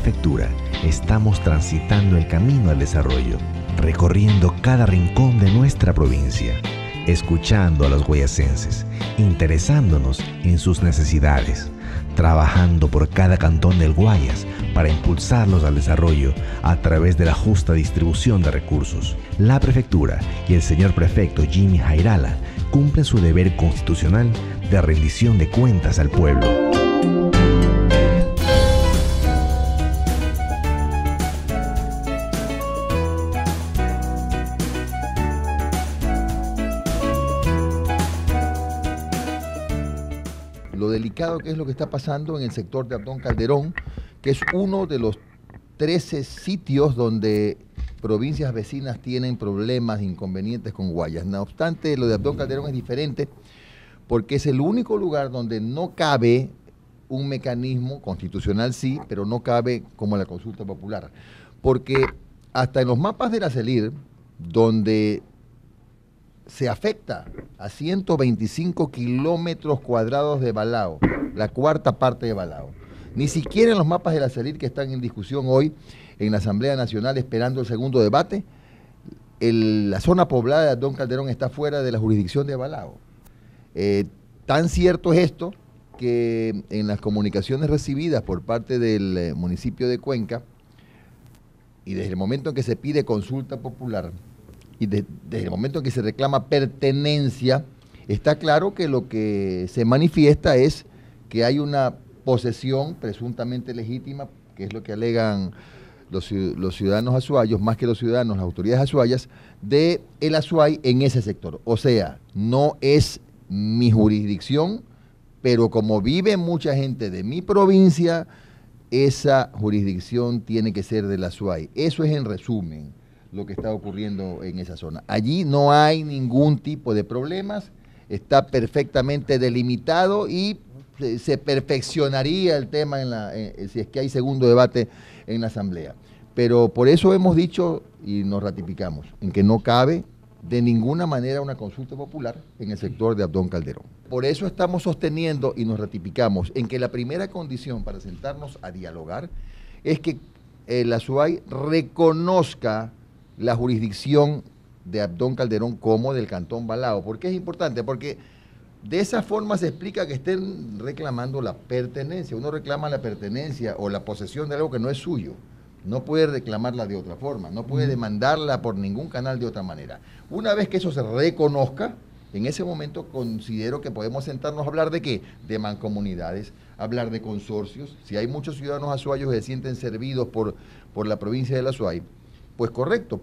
prefectura, estamos transitando el camino al desarrollo, recorriendo cada rincón de nuestra provincia, escuchando a los guayacenses, interesándonos en sus necesidades, trabajando por cada cantón del Guayas para impulsarlos al desarrollo a través de la justa distribución de recursos. La prefectura y el señor prefecto Jimmy Jairala cumplen su deber constitucional de rendición de cuentas al pueblo. qué es lo que está pasando en el sector de Abdón Calderón, que es uno de los 13 sitios donde provincias vecinas tienen problemas, inconvenientes con Guayas. No obstante, lo de Abdón Calderón es diferente porque es el único lugar donde no cabe un mecanismo constitucional, sí, pero no cabe como la consulta popular. Porque hasta en los mapas de la CELIR, donde se afecta a 125 kilómetros cuadrados de Balao, la cuarta parte de Balao. Ni siquiera en los mapas de la salir que están en discusión hoy en la Asamblea Nacional esperando el segundo debate, la zona poblada de Don Calderón está fuera de la jurisdicción de Balao. Eh, tan cierto es esto que en las comunicaciones recibidas por parte del eh, municipio de Cuenca, y desde el momento en que se pide consulta popular, y desde el momento en que se reclama pertenencia, está claro que lo que se manifiesta es que hay una posesión presuntamente legítima, que es lo que alegan los, ciudadanos azuayos, más que los ciudadanos, las autoridades azuayas, de el azuay en ese sector. O sea, no es mi jurisdicción, pero como vive mucha gente de mi provincia, esa jurisdicción tiene que ser de la Eso es en resumen lo que está ocurriendo en esa zona. Allí no hay ningún tipo de problemas, está perfectamente delimitado y se perfeccionaría el tema en la, eh, eh, si es que hay segundo debate en la Asamblea. Pero por eso hemos dicho y nos ratificamos en que no cabe de ninguna manera una consulta popular en el sector de Abdón Calderón. Por eso estamos sosteniendo y nos ratificamos en que la primera condición para sentarnos a dialogar es que eh, la SUAI reconozca la jurisdicción de Abdón Calderón como del Cantón Balao. ¿Por qué es importante? Porque de esa forma se explica que estén reclamando la pertenencia. Uno reclama la pertenencia o la posesión de algo que no es suyo. No puede reclamarla de otra forma, no puede demandarla por ningún canal de otra manera. Una vez que eso se reconozca, en ese momento considero que podemos sentarnos a hablar de qué? De mancomunidades, hablar de consorcios. Si hay muchos ciudadanos azuayos que se sienten servidos por, por la provincia de la Azuay, pues correcto.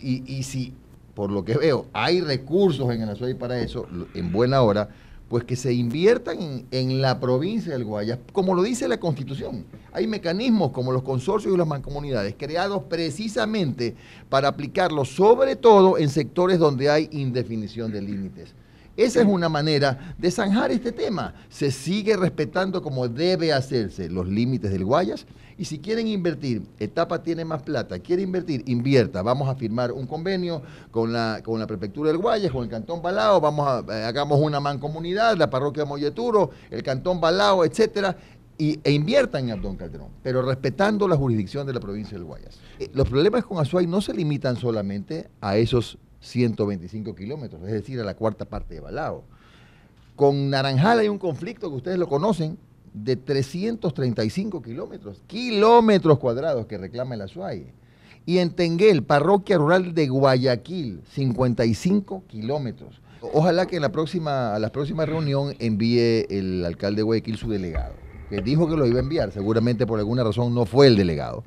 Y, si, por lo que veo, hay recursos en el y para eso, en buena hora, pues que se inviertan en, en, la provincia del Guayas, como lo dice la Constitución. Hay mecanismos como los consorcios y las mancomunidades creados precisamente para aplicarlos, sobre todo en sectores donde hay indefinición de límites. Esa es una manera de zanjar este tema. Se sigue respetando como debe hacerse los límites del Guayas y si quieren invertir, Etapa tiene más plata, quiere invertir, invierta. Vamos a firmar un convenio con la, la Prefectura del Guayas, con el Cantón Balao, vamos a, eh, hagamos una mancomunidad, la parroquia Molleturo, el Cantón Balao, etcétera. e inviertan en Abdón Calderón, pero respetando la jurisdicción de la provincia del Guayas. Eh, los problemas con Azuay no se limitan solamente a esos 125 kilómetros, es decir, a la cuarta parte de Balao. Con Naranjal hay un conflicto que ustedes lo conocen de 335 kilómetros, kilómetros cuadrados que reclama el Azuaye. Y en Tenguel, parroquia rural de Guayaquil, 55 kilómetros. Ojalá que en la próxima, a la próxima reunión envíe el alcalde de Guayaquil su delegado, que dijo que lo iba a enviar, seguramente por alguna razón no fue el delegado.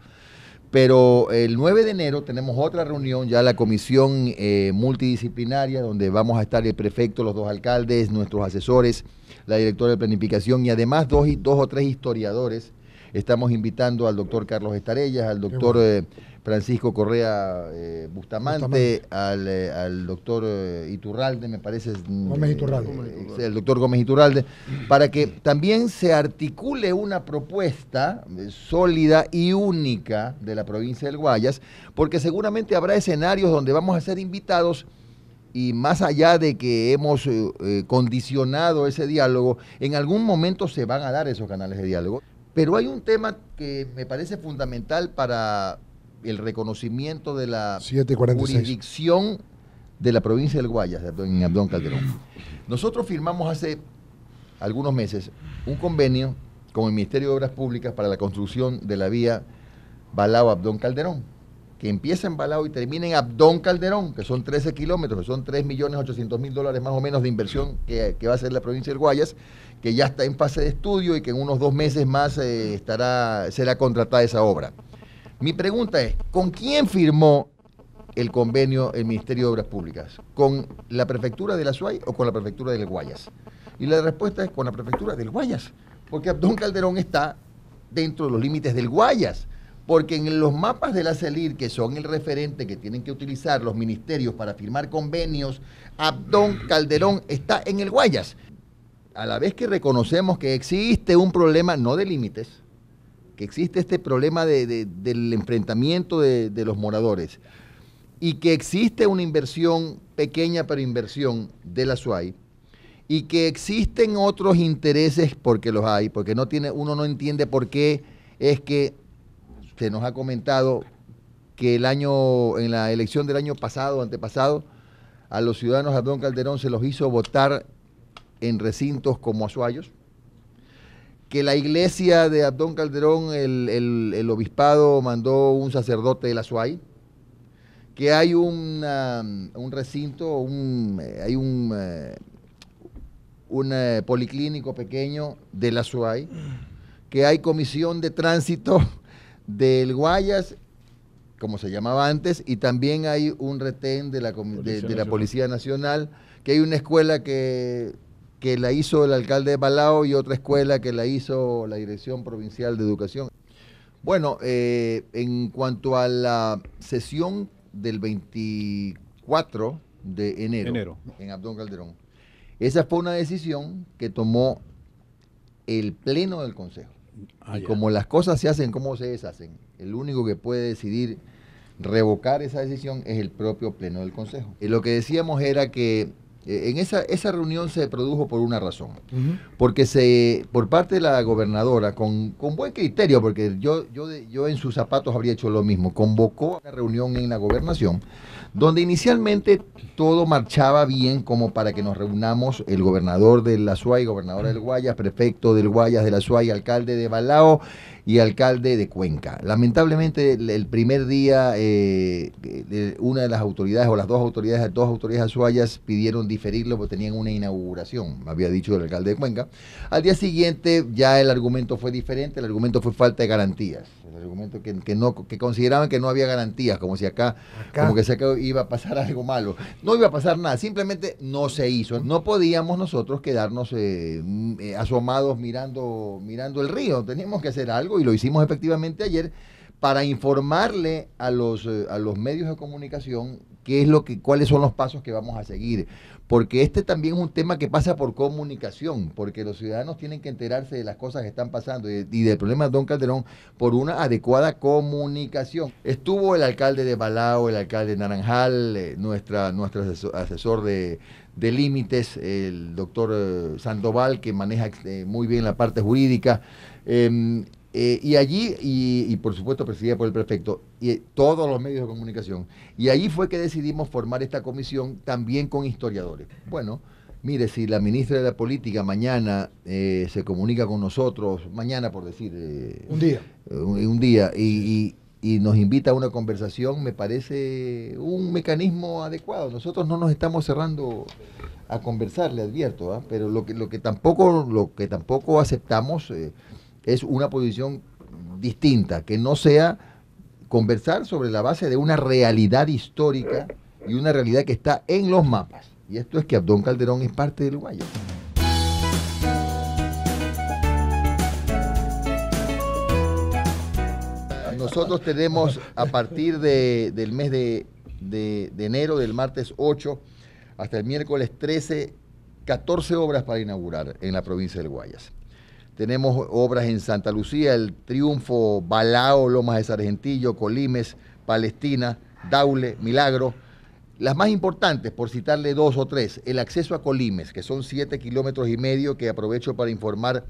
Pero el 9 de enero tenemos otra reunión, ya la comisión eh, multidisciplinaria, donde vamos a estar el prefecto, los dos alcaldes, nuestros asesores, la directora de planificación y además dos, dos o tres historiadores. Estamos invitando al doctor Carlos Estarellas, al doctor eh, Francisco Correa eh, Bustamante, Al, eh, doctor eh, Iturralde, me parece. Mm, Gómez Iturralde. el doctor Gómez Iturralde, para que también se articule una propuesta sólida y única de la provincia del Guayas, porque seguramente habrá escenarios donde vamos a ser invitados y más allá de que hemos condicionado ese diálogo, en algún momento se van a dar esos canales de diálogo. Pero hay un tema que me parece fundamental para el reconocimiento de la jurisdicción de la provincia del Guayas, en Abdón Calderón. Nosotros firmamos hace algunos meses un convenio con el Ministerio de Obras Públicas para la construcción de la vía Balao-Abdón Calderón, que empieza en Balao y termina en Abdón Calderón, que son 13 kilómetros, que son 3.800.000 dólares más o menos de inversión que, va a hacer la provincia del Guayas, que ya está en fase de estudio y que en unos dos meses más eh, estará, será contratada esa obra. Mi pregunta es, ¿con quién firmó el convenio el Ministerio de Obras Públicas? ¿Con la prefectura de la SUAY o con la prefectura del Guayas? Y la respuesta es con la prefectura del Guayas, porque Abdón Calderón está dentro de los límites del Guayas, porque en los mapas de la CELIR, que son el referente que tienen que utilizar los ministerios para firmar convenios, Abdón Calderón está en el Guayas. A la vez que reconocemos que existe un problema no de límites, que existe este problema del enfrentamiento de, los moradores y que existe una inversión pequeña pero inversión de la SUAI y que existen otros intereses porque los hay, porque no tiene, uno no entiende por qué es que se nos ha comentado que el año, en la elección del año pasado, antepasado, a los ciudadanos Abdón Calderón se los hizo votar en recintos como Azuayos, que la iglesia de Abdón Calderón, el, obispado mandó un sacerdote de la SUAI, que hay un recinto, un, eh, hay un, eh, eh, policlínico pequeño de la SUAI, que hay comisión de tránsito del Guayas, como se llamaba antes, y también hay un retén de la, de la Policía Nacional, que hay una escuela que que la hizo el alcalde de Balao y otra escuela que la hizo la Dirección Provincial de Educación. Bueno, eh, en cuanto a la sesión del 24 de enero, en Abdón Calderón, esa fue una decisión que tomó el Pleno del Consejo. Ah, como las cosas se hacen, como se deshacen, el único que puede decidir revocar esa decisión es el propio Pleno del Consejo. Y lo que decíamos era que eh, en esa, esa reunión se produjo por una razón, porque se, por parte de la gobernadora, con, buen criterio, porque yo, yo, yo en sus zapatos habría hecho lo mismo, convocó a una reunión en la gobernación donde inicialmente todo marchaba bien como para que nos reunamos el gobernador de La Suay, gobernador del Guayas, prefecto del Guayas de La Suay, alcalde de Balao y alcalde de Cuenca. Lamentablemente el, primer día eh, una de las autoridades o las dos autoridades, las dos autoridades azuayas pidieron diferirlo porque tenían una inauguración, había dicho el alcalde de Cuenca. Al día siguiente ya el argumento fue diferente, el argumento fue falta de garantías argumento que, no, que consideraban que no había garantías, como si acá, como que se iba a pasar algo malo. No iba a pasar nada, simplemente no se hizo. No podíamos nosotros quedarnos eh, mm, eh, asomados mirando, mirando el río. Teníamos que hacer algo y lo hicimos efectivamente ayer para informarle a los, eh, a los medios de comunicación es lo que, cuáles son los pasos que vamos a seguir. Porque este también es un tema que pasa por comunicación, porque los ciudadanos tienen que enterarse de las cosas que están pasando y, del problema de Don Calderón por una adecuada comunicación. Estuvo el alcalde de Balao, el alcalde de Naranjal, eh, nuestra, nuestro asesor, de, límites, el doctor eh, Sandoval, que maneja eh, muy bien la parte jurídica. Em, eh, y allí, y, por supuesto presidida por el prefecto, y todos los medios de comunicación. Y allí fue que decidimos formar esta comisión también con historiadores. Bueno, mire, si la ministra de la Política mañana eh, se comunica con nosotros, mañana por decir... Eh, un día. Un, día, y, nos invita a una conversación, me parece un mecanismo adecuado. Nosotros no nos estamos cerrando a conversar, le advierto, ¿ah? pero lo que, lo que tampoco, lo que tampoco aceptamos es una posición distinta, que no sea conversar sobre la base de una realidad histórica y una realidad que está en los mapas. Y esto es que Abdón Calderón es parte del Guayas. Nosotros tenemos a partir del mes de, de enero, del martes 8 hasta el miércoles 13, 14 obras para inaugurar en la provincia del Guayas. Tenemos obras en Santa Lucía, El Triunfo, Balao, Lomas de Sargentillo, Colimes, Palestina, Daule, Milagro. Las más importantes, por citarle dos o tres, el acceso a Colimes, que son siete kilómetros y medio, que aprovecho para informar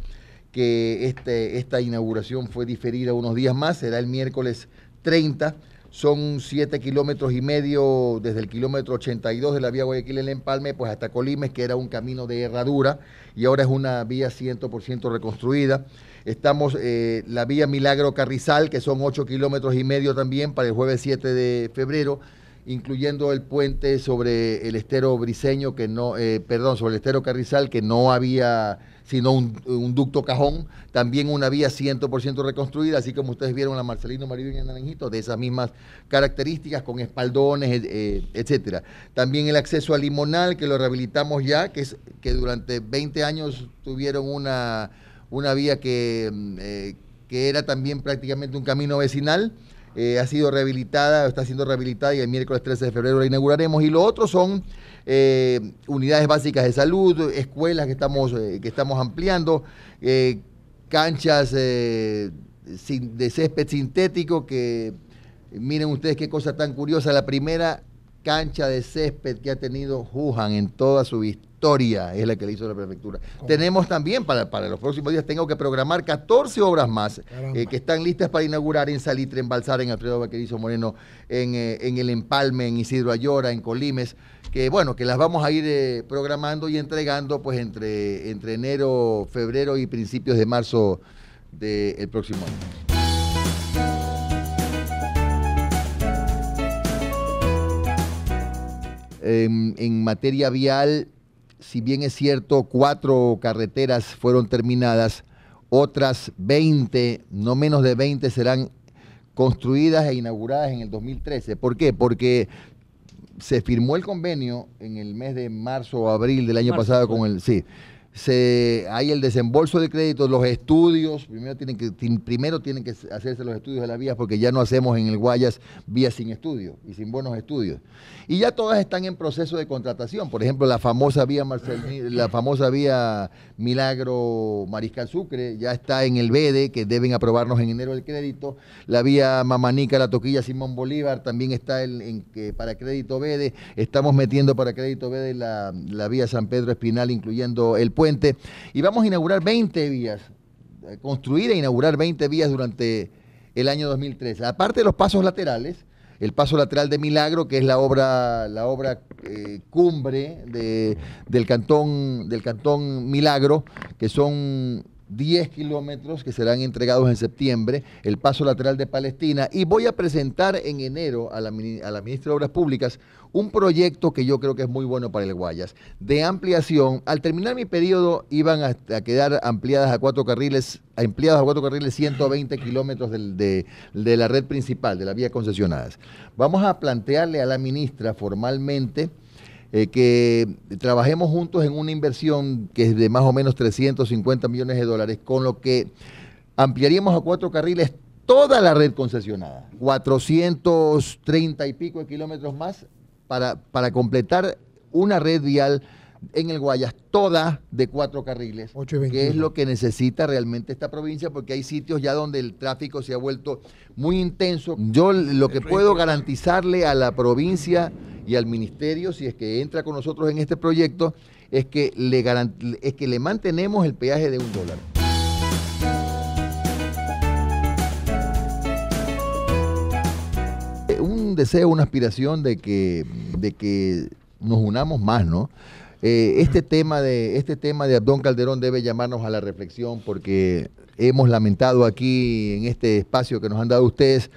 que este, esta inauguración fue diferida unos días más, será el miércoles 30 son 7 kilómetros y medio desde el kilómetro 82 de la vía Guayaquil en Empalme, pues hasta Colimes, que era un camino de herradura y ahora es una vía 100% reconstruida. Estamos en eh, la vía Milagro Carrizal, que son 8 kilómetros y medio también para el jueves 7 de febrero incluyendo el puente sobre el estero briseño, que no, eh, perdón, sobre el estero Carrizal, que no había sino un, ducto cajón, también una vía 100% reconstruida, así como ustedes vieron la Marcelino Marido y el Naranjito, de esas mismas características, con espaldones, etc. Eh, eh, etcétera. También el acceso a Limonal, que lo rehabilitamos ya, que, es, que durante 20 años tuvieron una, vía que, mm, que era también prácticamente un camino vecinal, eh, ha sido rehabilitada, está siendo rehabilitada y el miércoles 13 de febrero la inauguraremos. Y lo otro son eh, unidades básicas de salud, escuelas que estamos, eh, que estamos ampliando, canchas de césped sintético que miren ustedes qué cosa tan curiosa, la primera cancha de césped que ha tenido Wuhan en toda su, vista es la que le hizo la prefectura. Tenemos también para, para, los próximos días, tengo que programar 14 obras más eh, que están listas para inaugurar en Salitre, en Balsar, en Alfredo Vaquerizo Moreno, eh, en, El Empalme, en Isidro Ayora, en Colimes, que bueno, que las vamos a ir eh, programando y entregando pues entre, entre enero, febrero y principios de marzo del próximo año. en, materia vial si bien es cierto, cuatro carreteras fueron terminadas, otras 20, no menos de 20, serán construidas e inauguradas en el 2013. ¿Por qué? Porque se firmó el convenio en el mes de marzo o abril del año pasado con el... Sí, hay el desembolso de créditos, los estudios, primero tienen, que, primero tienen que hacerse los estudios de las vía porque ya no hacemos en el Guayas vías sin estudios y sin buenos estudios. Y ya todas están en proceso de contratación, por ejemplo, la famosa vía la famosa vía Milagro Mariscal Sucre ya está en el BEDE, que deben aprobarnos en enero el crédito, la vía Mamanica, la Toquilla Simón Bolívar también está en, que para crédito BEDE, estamos metiendo para crédito BEDE la, la vía San Pedro Espinal, incluyendo el pueblo y vamos a inaugurar 20 vías, eh, construir e inaugurar 20 vías durante el año 2013. Aparte de los pasos laterales, el paso lateral de Milagro, que es la obra, la obra eh, cumbre del, cantón, del cantón Milagro, que son 10 kilómetros que serán entregados en septiembre, el paso lateral de Palestina, y voy a presentar en enero a la, a la, ministra de Obras Públicas un proyecto que yo creo que es muy bueno para el Guayas, de ampliación. Al terminar mi periodo iban a, quedar ampliadas a cuatro carriles, ampliadas a cuatro carriles 120 kilómetros de, de, de la red principal, de las vías concesionadas. Vamos a plantearle a la ministra formalmente eh, que trabajemos juntos en una inversión que es de más o menos 350 millones de dólares, con lo que ampliaríamos a cuatro carriles toda la red concesionada, 430 y pico de kilómetros más para, para completar una red vial en el Guayas, toda de cuatro carriles, que es lo que necesita realmente esta provincia, porque hay sitios ya donde el tráfico se ha vuelto muy intenso. Yo lo que puedo garantizarle a la provincia y al ministerio, si es que entra con nosotros en este proyecto, es que le, es que le mantenemos el peaje de un dólar. Eh, un deseo, una aspiración de que, de que nos unamos más, ¿no? Eh, este, tema de, este tema de Abdón Calderón debe llamarnos a la reflexión porque hemos lamentado aquí en este espacio que nos han dado ustedes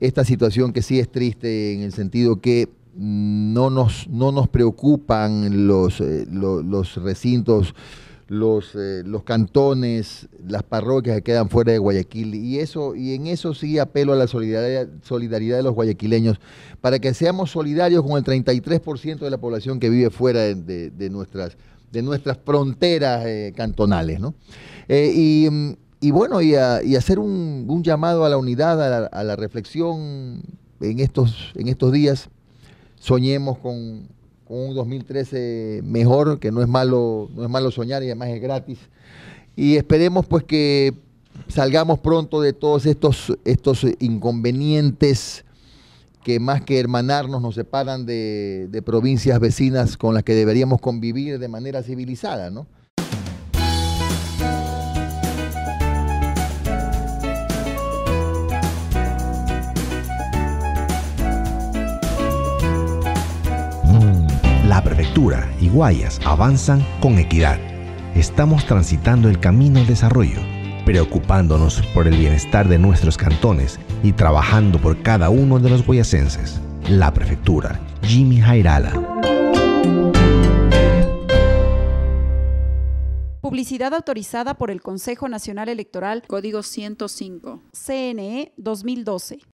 esta situación que sí es triste en el sentido que no nos, no nos preocupan los, eh, los recintos, los, eh, los cantones, las parroquias que quedan fuera de Guayaquil. Y, eso, y en eso sí apelo a la solidaridad, solidaridad de los guayaquileños, para que seamos solidarios con el 33% de la población que vive fuera de, de, nuestras, de nuestras fronteras eh, cantonales. y, mm, y bueno, y, hacer un, llamado a la unidad, a la, a la reflexión en estos, en estos días soñemos con, un 2013 mejor, que no es, malo, no es malo soñar y además es gratis. Y esperemos pues que salgamos pronto de todos estos, estos inconvenientes que más que hermanarnos nos separan de, de provincias vecinas con las que deberíamos convivir de manera civilizada, ¿no? y Guayas avanzan con equidad. Estamos transitando el camino al desarrollo, preocupándonos por el bienestar de nuestros cantones y trabajando por cada uno de los guayasenses. La prefectura, Jimmy Jairala. Publicidad autorizada por el Consejo Nacional Electoral, Código 105, CNE 2012.